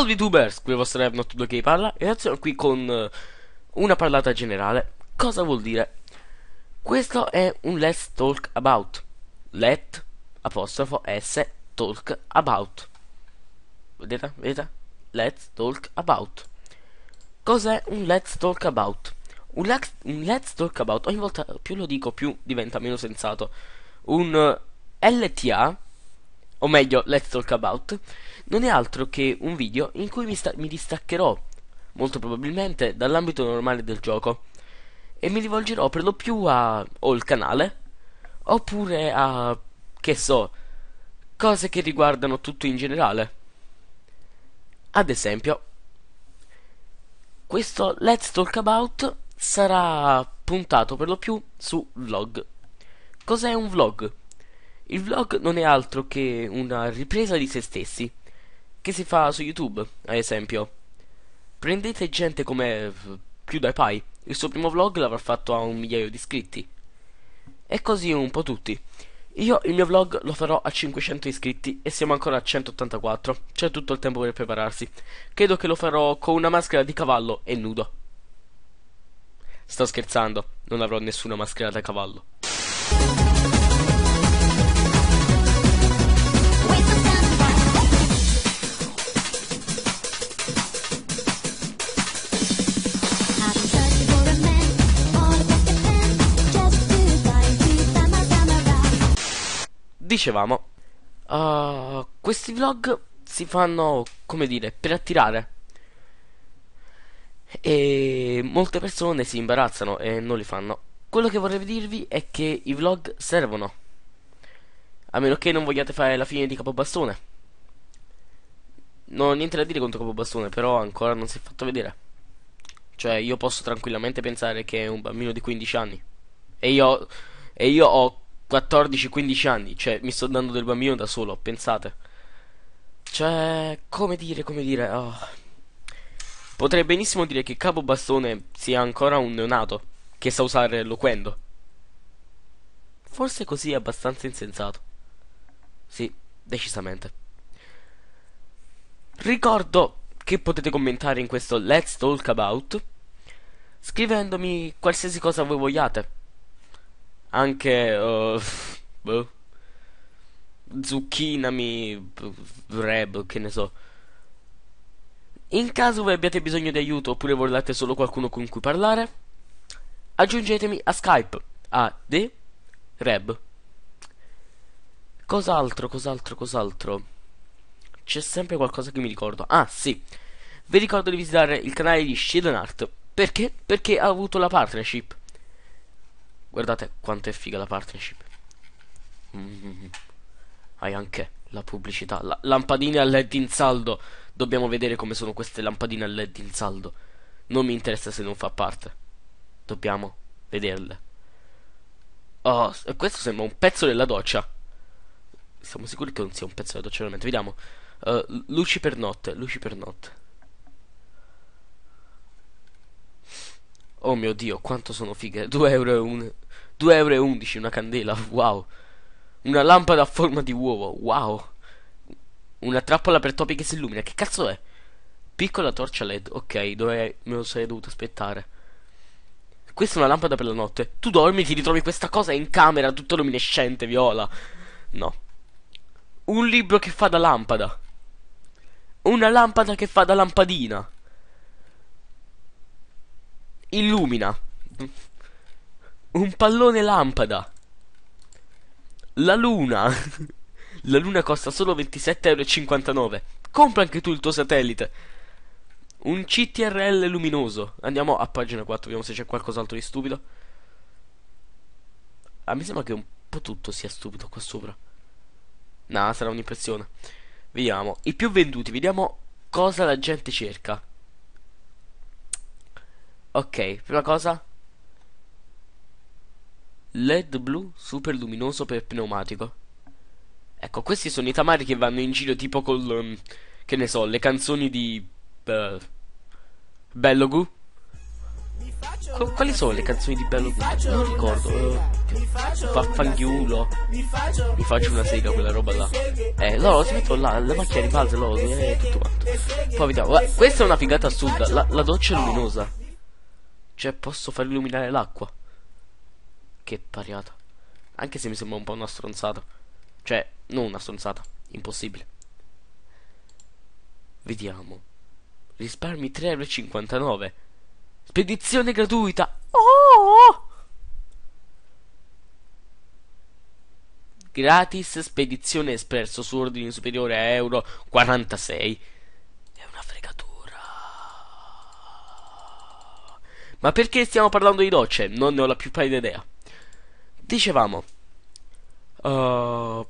Salve youtubers, qui il vostro Evnot2 k parla e adesso sono qui con eh, una parlata generale. Cosa vuol dire? Questo è un Let's Talk About. Let apostrofo S Talk About. Vedete? Vedete? Let's Talk About. Cos'è un Let's Talk About? Un, lex, un Let's Talk About, ogni volta più lo dico più diventa meno sensato. Un eh, LTA, o meglio Let's Talk About non è altro che un video in cui mi, mi distaccherò, molto probabilmente, dall'ambito normale del gioco e mi rivolgerò per lo più a o il canale oppure a che so cose che riguardano tutto in generale ad esempio questo let's talk about sarà puntato per lo più su vlog cos'è un vlog il vlog non è altro che una ripresa di se stessi che si fa su YouTube, ad esempio. Prendete gente come PewDiePie, eh, il suo primo vlog l'avrà fatto a un migliaio di iscritti. E così un po' tutti. Io il mio vlog lo farò a 500 iscritti e siamo ancora a 184. C'è tutto il tempo per prepararsi. Credo che lo farò con una maschera di cavallo e nudo. Sto scherzando, non avrò nessuna maschera da cavallo. dicevamo, uh, questi vlog si fanno, come dire, per attirare. E molte persone si imbarazzano e non li fanno. Quello che vorrei dirvi è che i vlog servono. A meno che non vogliate fare la fine di Capobastone. Non ho niente da dire contro Capobastone, però ancora non si è fatto vedere. Cioè, io posso tranquillamente pensare che è un bambino di 15 anni. E io, e io ho 14-15 anni, cioè mi sto dando del bambino da solo, pensate. Cioè, come dire, come dire... Oh. Potrei benissimo dire che Capo Bastone sia ancora un neonato, che sa usare l'oquendo. Forse così è abbastanza insensato. Sì, decisamente. Ricordo che potete commentare in questo Let's Talk About scrivendomi qualsiasi cosa voi vogliate anche uh, boh, zucchinami, reb, che ne so. In caso voi abbiate bisogno di aiuto oppure volete solo qualcuno con cui parlare, aggiungetemi a Skype a The Reb. Cos'altro, cos'altro, cos'altro? C'è sempre qualcosa che mi ricordo. Ah, sì. Vi ricordo di visitare il canale di Shield Art. Perché? Perché ha avuto la partnership Guardate quanto è figa la partnership. Mm -hmm. Hai anche la pubblicità. La lampadine a LED in saldo. Dobbiamo vedere come sono queste lampadine a LED in saldo. Non mi interessa se non fa parte. Dobbiamo vederle. Oh, questo sembra un pezzo della doccia. Siamo sicuri che non sia un pezzo della doccia veramente. Vediamo. Uh, luci per notte, luci per notte. Oh mio dio, quanto sono fighe. 2 euro e un... 2 euro e 11 una candela, wow. Una lampada a forma di uovo, wow. Una trappola per topi che si illumina, che cazzo è? Piccola torcia led, ok, dove me lo sarei dovuto aspettare. Questa è una lampada per la notte. Tu dormi, ti ritrovi questa cosa in camera, tutto luminescente, viola. No. Un libro che fa da lampada. Una lampada che fa da lampadina illumina. Un pallone lampada. La luna. La luna costa solo 27,59€. Compra anche tu il tuo satellite. Un CTRL luminoso. Andiamo a pagina 4, vediamo se c'è qualcos'altro di stupido. Ah, mi sembra che un po' tutto sia stupido qua sopra. No, sarà un'impressione. Vediamo. I più venduti, vediamo cosa la gente cerca. Ok, prima cosa. LED blu super luminoso per pneumatico. Ecco, questi sono i tamari che vanno in giro tipo con. Um, che ne so, le canzoni di. Uh, Bello Gu? Qu quali sono le canzoni di Bello Gu? Non ricordo. Faffanghiulo eh. Mi faccio una sega, quella roba là. Eh, loro si mettono là, le macchine ribalze loro, eh, tutto quanto. Poi vediamo. questa è una figata assurda, la, la doccia è luminosa. Cioè posso far illuminare l'acqua. Che pariata. Anche se mi sembra un po' una stronzata. Cioè, non una stronzata. Impossibile. Vediamo. Risparmi 3,59€. Spedizione gratuita. Oh! Gratis spedizione espresso su ordini superiore a euro 46. Ma perché stiamo parlando di docce? Non ne ho la più pallida idea. Dicevamo... Uh,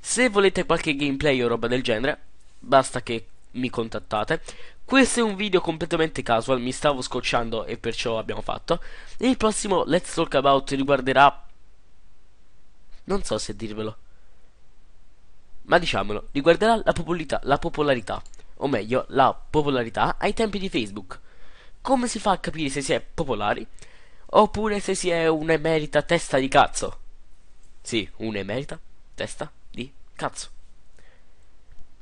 se volete qualche gameplay o roba del genere, basta che mi contattate. Questo è un video completamente casual, mi stavo scocciando e perciò abbiamo fatto. Il prossimo Let's Talk About riguarderà... Non so se dirvelo. Ma diciamolo, riguarderà la, la popolarità o meglio la popolarità ai tempi di Facebook. Come si fa a capire se si è popolari oppure se si è un'emerita testa di cazzo? Sì, un'emerita testa di cazzo.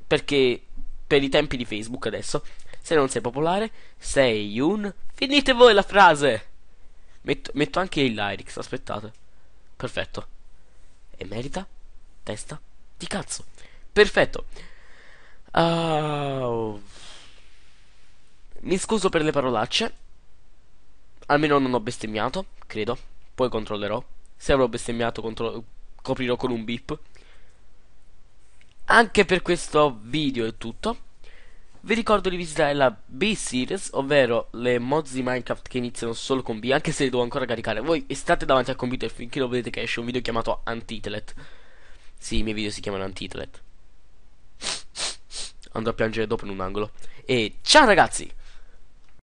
Perché per i tempi di Facebook adesso, se non sei popolare, sei un... Finite voi la frase! Metto, metto anche il lyrics, aspettate. Perfetto. Emerita testa di cazzo. Perfetto. Uh, mi scuso per le parolacce. Almeno non ho bestemmiato, credo. Poi controllerò. Se avrò bestemmiato, contro- coprirò con un beep. Anche per questo video è tutto. Vi ricordo di visitare la B-Series, ovvero le mods di Minecraft che iniziano solo con B, anche se le devo ancora caricare. Voi state davanti al computer finché lo vedete che esce un video chiamato Antitlet. Sì, i miei video si chiamano Antitlet andrò a piangere dopo in un angolo. E ciao ragazzi!